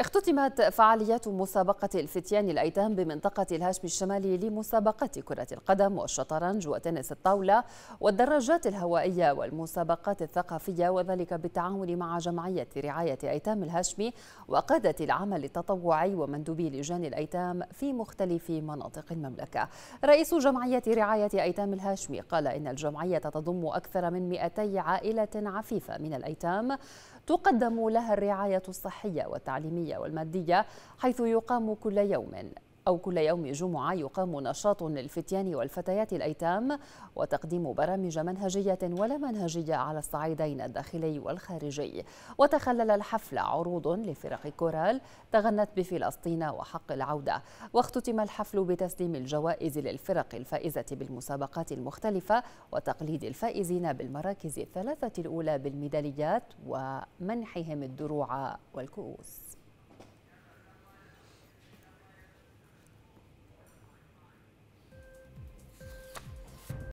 اختتمت فعاليات مسابقة الفتيان الأيتام بمنطقة الهاشم الشمالي لمسابقات كرة القدم والشطرنج وتنس الطاولة والدراجات الهوائية والمسابقات الثقافية وذلك بالتعاون مع جمعية رعاية أيتام الهاشمي وقادة العمل التطوعي ومندوبي لجان الأيتام في مختلف مناطق المملكة رئيس جمعية رعاية أيتام الهاشمي قال إن الجمعية تضم أكثر من 200 عائلة عفيفة من الأيتام تقدم لها الرعاية الصحية والتعليمية والمادية حيث يقام كل يوم أو كل يوم جمعة يقام نشاط للفتيان والفتيات الأيتام وتقديم برامج منهجية ولا منهجية على الصعيدين الداخلي والخارجي وتخلل الحفل عروض لفرق كورال تغنت بفلسطين وحق العودة واختتم الحفل بتسليم الجوائز للفرق الفائزة بالمسابقات المختلفة وتقليد الفائزين بالمراكز الثلاثة الأولى بالميداليات ومنحهم الدروع والكؤوس